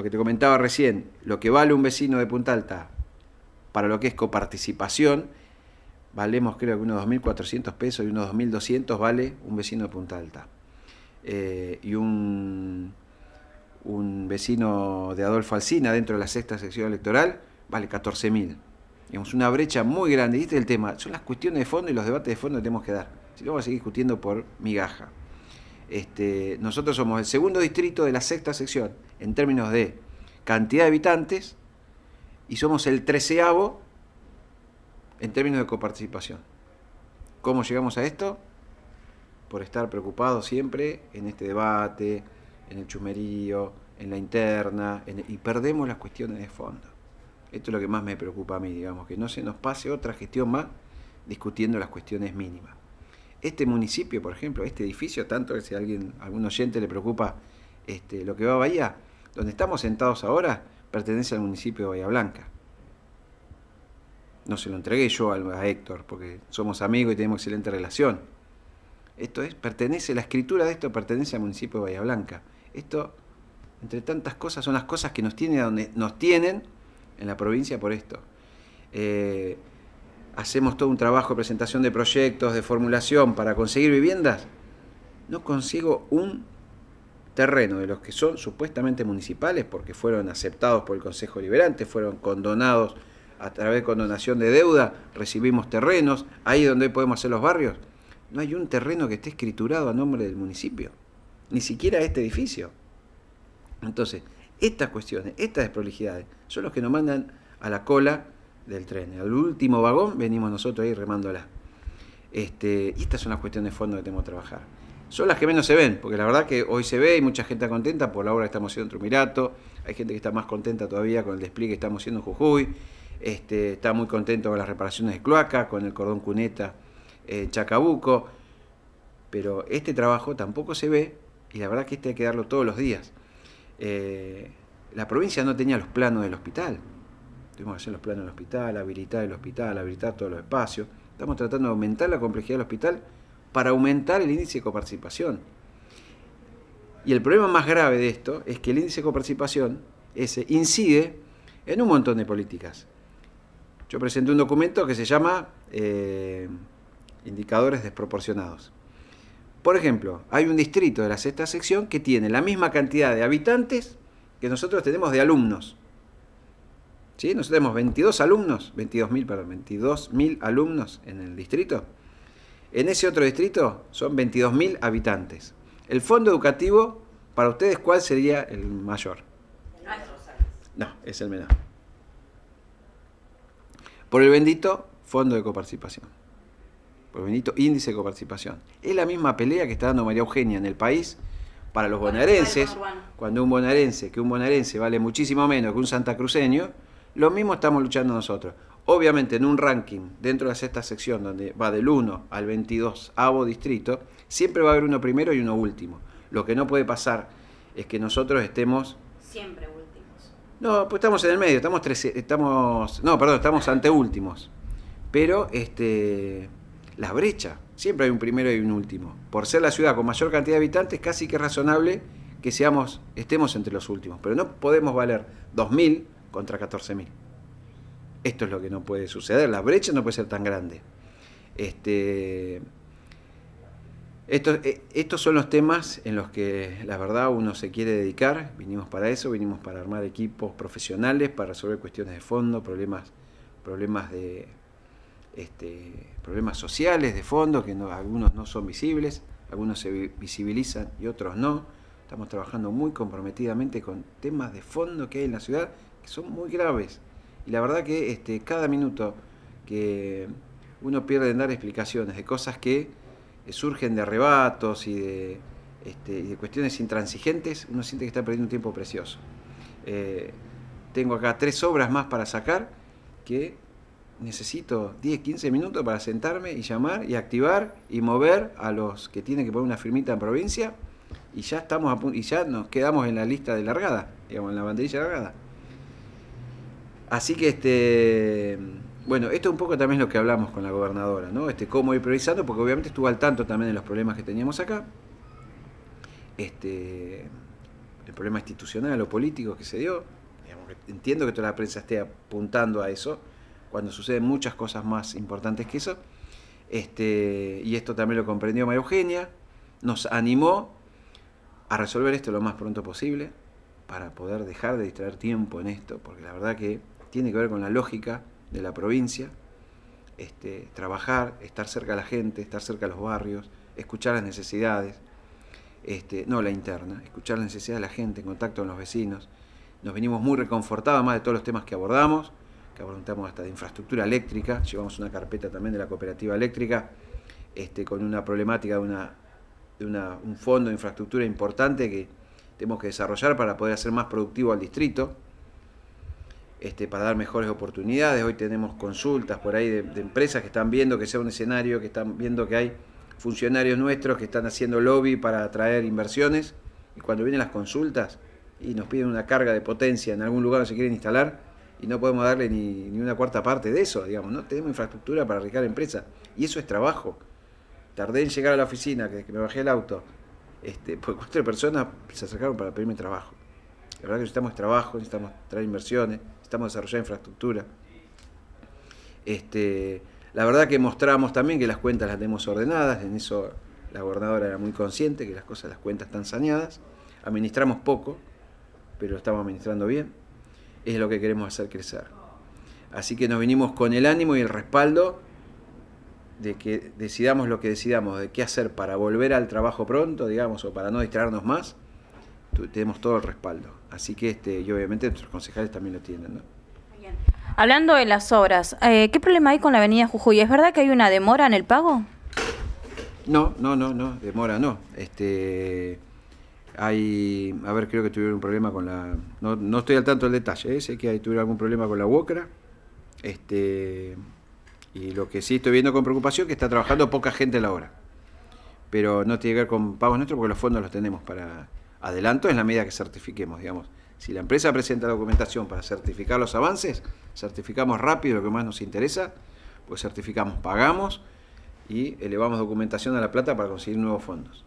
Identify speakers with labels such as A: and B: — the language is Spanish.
A: lo que te comentaba recién, lo que vale un vecino de Punta Alta para lo que es coparticipación, valemos creo que unos 2.400 pesos y unos 2.200 vale un vecino de Punta Alta. Eh, y un, un vecino de Adolfo Alsina dentro de la sexta sección electoral vale 14.000. Es una brecha muy grande. Y este es el tema. Son las cuestiones de fondo y los debates de fondo que tenemos que dar. Si no, vamos a seguir discutiendo por migaja. Este, nosotros somos el segundo distrito de la sexta sección en términos de cantidad de habitantes y somos el treceavo en términos de coparticipación. ¿Cómo llegamos a esto? Por estar preocupados siempre en este debate, en el chumerío, en la interna, y perdemos las cuestiones de fondo. Esto es lo que más me preocupa a mí, digamos, que no se nos pase otra gestión más discutiendo las cuestiones mínimas. Este municipio, por ejemplo, este edificio, tanto que si a alguien, algún oyente le preocupa este, lo que va a Bahía, donde estamos sentados ahora pertenece al municipio de Bahía Blanca. No se lo entregué yo a Héctor, porque somos amigos y tenemos excelente relación. Esto es, pertenece, la escritura de esto pertenece al municipio de Bahía Blanca. Esto, entre tantas cosas, son las cosas que nos, donde, nos tienen en la provincia por esto. Eh, hacemos todo un trabajo de presentación de proyectos, de formulación para conseguir viviendas. No consigo un terreno de los que son supuestamente municipales, porque fueron aceptados por el Consejo Liberante, fueron condonados a través de condonación de deuda, recibimos terrenos, ahí donde podemos hacer los barrios. No hay un terreno que esté escriturado a nombre del municipio, ni siquiera este edificio. Entonces, estas cuestiones, estas desprolijidades, son los que nos mandan a la cola del tren. Al último vagón venimos nosotros ahí remándola. Este, y estas son las cuestiones de fondo que tenemos que trabajar son las que menos se ven, porque la verdad que hoy se ve y mucha gente está contenta por la obra que estamos haciendo en Trumirato, hay gente que está más contenta todavía con el despliegue que estamos haciendo en Jujuy, este, está muy contento con las reparaciones de cloaca, con el cordón cuneta en eh, Chacabuco, pero este trabajo tampoco se ve y la verdad que este hay que darlo todos los días. Eh, la provincia no tenía los planos del hospital, tuvimos que hacer los planos del hospital, habilitar el hospital, habilitar todos los espacios, estamos tratando de aumentar la complejidad del hospital para aumentar el índice de coparticipación. Y el problema más grave de esto es que el índice de coparticipación ese incide en un montón de políticas. Yo presenté un documento que se llama eh, Indicadores desproporcionados. Por ejemplo, hay un distrito de la sexta sección que tiene la misma cantidad de habitantes que nosotros tenemos de alumnos. ¿Sí? Nosotros tenemos 22 alumnos, 22.000, perdón, 22.000 alumnos en el distrito. En ese otro distrito son 22.000 habitantes. El fondo educativo, para ustedes, ¿cuál sería el mayor? No, es el menor. Por el bendito fondo de coparticipación. Por el bendito índice de coparticipación. Es la misma pelea que está dando María Eugenia en el país para los bonaerenses. Cuando un bonaerense, que un bonaerense vale muchísimo menos que un santacruceño, lo mismo estamos luchando nosotros. Obviamente en un ranking dentro de esta sección donde va del 1 al 22 avo distrito, siempre va a haber uno primero y uno último. Lo que no puede pasar es que nosotros estemos... Siempre últimos. No, pues estamos en el medio, estamos... 13. estamos no, perdón, estamos ante últimos. Pero este, la brecha, siempre hay un primero y un último. Por ser la ciudad con mayor cantidad de habitantes, casi que es razonable que seamos, estemos entre los últimos. Pero no podemos valer 2.000 contra 14.000. Esto es lo que no puede suceder. La brecha no puede ser tan grande. Este, estos, eh, estos son los temas en los que la verdad uno se quiere dedicar. Vinimos para eso, vinimos para armar equipos profesionales, para resolver cuestiones de fondo, problemas, problemas de este, problemas sociales de fondo, que algunos no son visibles, algunos se visibilizan y otros no. Estamos trabajando muy comprometidamente con temas de fondo que hay en la ciudad que son muy graves y la verdad que este, cada minuto que uno pierde en dar explicaciones de cosas que eh, surgen de arrebatos este, y de, cuestiones intransigentes, uno siente que está perdiendo un tiempo precioso. Eh, tengo acá tres obras más para sacar que necesito 10, 15 minutos para sentarme y llamar y activar y mover a los que tienen que poner una firmita en provincia y ya estamos y ya nos quedamos en la lista de largada, digamos, en la banderilla largada. Así que este. Bueno, esto es un poco también lo que hablamos con la gobernadora, ¿no? Este, cómo ir priorizando, porque obviamente estuvo al tanto también de los problemas que teníamos acá. Este, el problema institucional o político que se dio. entiendo que toda la prensa esté apuntando a eso, cuando suceden muchas cosas más importantes que eso. Este, y esto también lo comprendió María Eugenia. Nos animó a resolver esto lo más pronto posible para poder dejar de distraer tiempo en esto, porque la verdad que tiene que ver con la lógica de la provincia, este, trabajar, estar cerca de la gente, estar cerca de los barrios, escuchar las necesidades, este, no la interna, escuchar las necesidades de la gente, en contacto con los vecinos. Nos venimos muy reconfortados, más de todos los temas que abordamos, que abordamos hasta de infraestructura eléctrica, llevamos una carpeta también de la cooperativa eléctrica, este, con una problemática de, un fondo de infraestructura importante que tenemos que desarrollar para poder hacer más productivo al distrito. Este, para dar mejores oportunidades. Hoy tenemos consultas por ahí de, empresas que están viendo que sea un escenario, que están viendo que hay funcionarios nuestros que están haciendo lobby para atraer inversiones. Y cuando vienen las consultas y nos piden una carga de potencia en algún lugar donde se quieren instalar, y no podemos darle ni, una cuarta parte de eso, digamos, ¿no? Tenemos infraestructura para arriesgar empresas y eso es trabajo. Tardé en llegar a la oficina, que, que me bajé el auto, este, pues cuatro personas se acercaron para pedirme trabajo. La verdad que necesitamos trabajo, necesitamos traer inversiones, Estamos desarrollar infraestructura. Este, la verdad que mostramos también que las cuentas las tenemos ordenadas, en eso la gobernadora era muy consciente, que las cosas, las cuentas están saneadas. Administramos poco, pero lo estamos administrando bien. Es lo que queremos hacer crecer. Así que nos vinimos con el ánimo y el respaldo de que decidamos lo que decidamos, de qué hacer para volver al trabajo pronto, digamos, o para no distraernos más, tenemos todo el respaldo. Así que, este, y obviamente nuestros concejales también lo tienen, Hablando de las obras, eh, ¿qué problema hay con la avenida Jujuy? ¿Es verdad que hay una demora en el pago? No, no, no, no, demora no. Este, hay, a ver, creo que tuvieron un problema con la, no, estoy al tanto del detalle, ¿eh? sé que tuvieron algún problema con la UOCRA, este, y lo que sí estoy viendo con preocupación es que está trabajando poca gente a la hora, pero no tiene que ver con pagos nuestros porque los fondos los tenemos para, adelanto es la medida que certifiquemos, digamos. Si la empresa presenta la documentación para certificar los avances, certificamos rápido lo que más nos interesa, pues certificamos, pagamos y elevamos documentación a la plata para conseguir nuevos fondos.